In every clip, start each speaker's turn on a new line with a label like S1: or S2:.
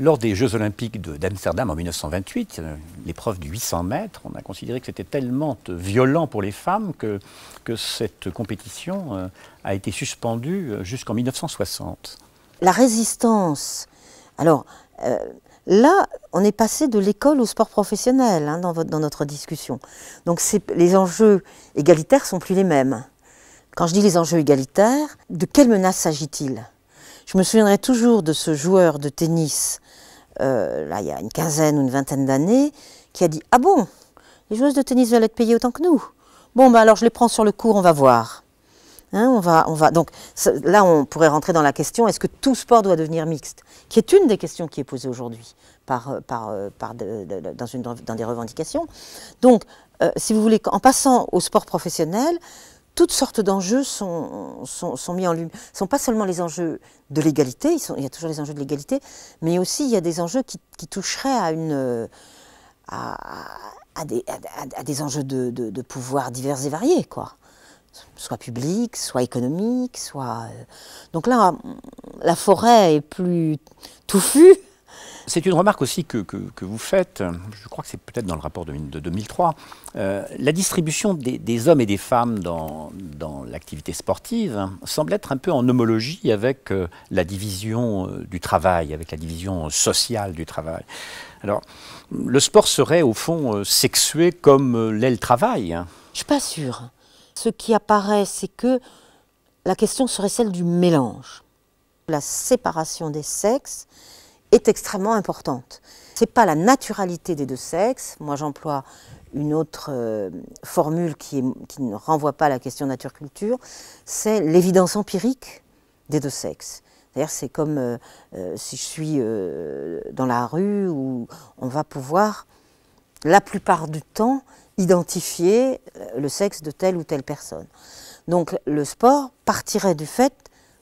S1: Lors des Jeux Olympiques d'Amsterdam en 1928, euh, l'épreuve du 800 mètres, on a considéré que c'était tellement euh, violent pour les femmes que, cette compétition euh, a été suspendue jusqu'en 1960. La
S2: résistance. Alors là, on est passé de l'école au sport professionnel hein, dans, dans, notre discussion. Donc les enjeux égalitaires sont plus les mêmes. Quand je dis les enjeux égalitaires, de quelle menace s'agit-il Je me souviendrai toujours de ce joueur de tennis euh, là, il y a une quinzaine ou une vingtaine d'années, qui a dit Ah bon, les joueuses de tennis veulent être payées autant que nous Bon, ben alors je les prends sur le cours, on va voir. Hein, on va, on va. Donc là, on pourrait rentrer dans la question est-ce que tout sport doit devenir mixte Qui est une des questions qui est posée aujourd'hui par, euh, euh, dans, dans des revendications. Donc, si vous voulez, en passant au sport professionnel, toutes sortes d'enjeux sont, sont, mis en lumière. Ce ne sont pas seulement les enjeux de l'égalité, il y a toujours les enjeux de l'égalité, mais aussi il y a des enjeux qui, toucheraient à, une, des, enjeux de, de, pouvoir divers et variés, quoi. soit public, soit économique, soit... Euh. Donc là, la forêt
S1: est plus touffue c'est une remarque aussi que, vous faites, je crois que c'est peut-être dans le rapport de, 2003, euh, la distribution des, hommes et des femmes dans, dans l'activité sportive semble être un peu en homologie avec euh, la division euh, du travail, avec la division sociale du travail. Alors, le sport serait au fond sexué comme l'est le travail
S2: Je suis pas sûre. Ce qui apparaît, c'est que la question serait celle du mélange, la séparation des sexes est extrêmement importante. Ce n'est pas la naturalité des deux sexes. Moi, j'emploie une autre euh, formule qui, ne renvoie pas à la question nature-culture. C'est l'évidence empirique des deux sexes. cest c'est comme euh, euh, si je suis dans la rue où on va pouvoir, la plupart du temps, identifier le sexe de telle ou telle personne. Donc, le sport partirait du fait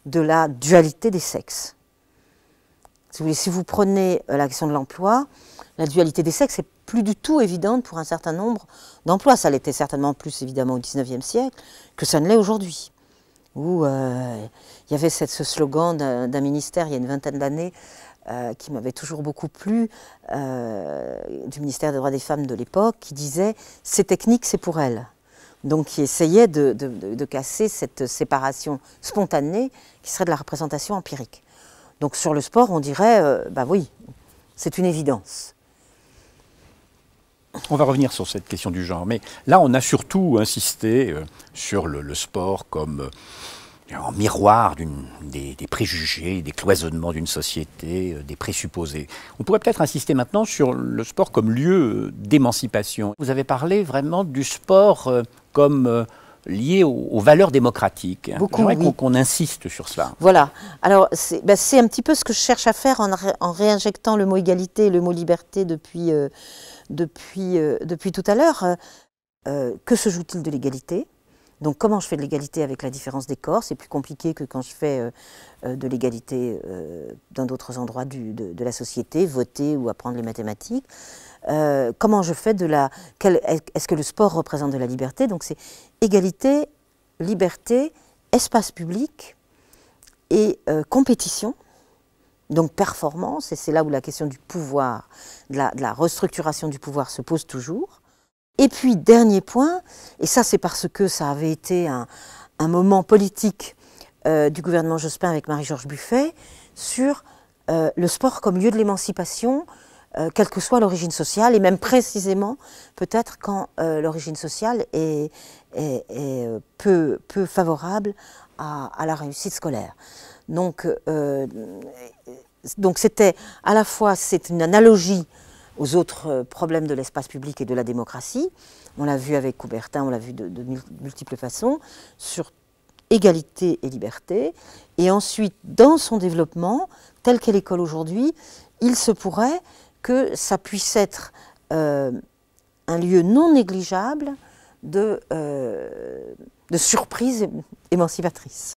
S2: de la dualité des sexes. Si vous, prenez euh, la question de l'emploi, la dualité des sexes n'est plus du tout évidente pour un certain nombre d'emplois. Ça l'était certainement plus évidemment au XIXe siècle que ça ne l'est aujourd'hui. Où euh, il y avait ce slogan d'un ministère il y a une vingtaine d'années euh, qui m'avait toujours beaucoup plu, du ministère des droits des femmes de l'époque, qui disait Ces techniques, c'est pour elles donc qui essayait de, casser cette séparation spontanée qui serait de la représentation empirique. Donc sur le sport, on dirait, ben bah oui, c'est une évidence.
S1: On va revenir sur cette question du genre, mais là on a surtout insisté euh, sur le, sport comme en euh, miroir des, des, préjugés, des cloisonnements d'une société, des présupposés. On pourrait peut-être insister maintenant sur le sport comme lieu d'émancipation. Vous avez parlé vraiment du sport comme lié aux, valeurs démocratiques. Beaucoup, qu'on, insiste sur cela.
S2: Voilà. Alors, bah, c'est, un petit peu ce que je cherche à faire en, réinjectant le mot égalité et le mot liberté depuis, euh, depuis, euh, depuis tout à l'heure. Euh, que se joue-t-il de l'égalité donc comment je fais de l'égalité avec la différence des corps C'est plus compliqué que quand je fais euh, euh, de l'égalité euh, dans d'autres endroits de, la société, voter ou apprendre les mathématiques. comment je fais de la... Est-ce que le sport représente de la liberté Donc c'est égalité, liberté, espace public et compétition. Donc performance, et c'est là où la question du pouvoir, de la restructuration du pouvoir se pose toujours. Et puis, dernier point, et ça c'est parce que ça avait été un, moment politique euh, du gouvernement Jospin avec Marie-Georges Buffet, sur euh, le sport comme lieu de l'émancipation, euh, quelle que soit l'origine sociale, et même précisément peut-être quand l'origine sociale est, peu, peu, favorable à, à, la réussite scolaire. Donc, donc c'était à la fois c'est une analogie aux autres euh, problèmes de l'espace public et de la démocratie. On l'a vu avec Coubertin, on l'a vu de, multiples façons, sur égalité et liberté. Et ensuite, dans son développement, tel qu'est l'école aujourd'hui, il se pourrait que ça puisse être euh, un lieu non négligeable de, euh, de surprise émancipatrice.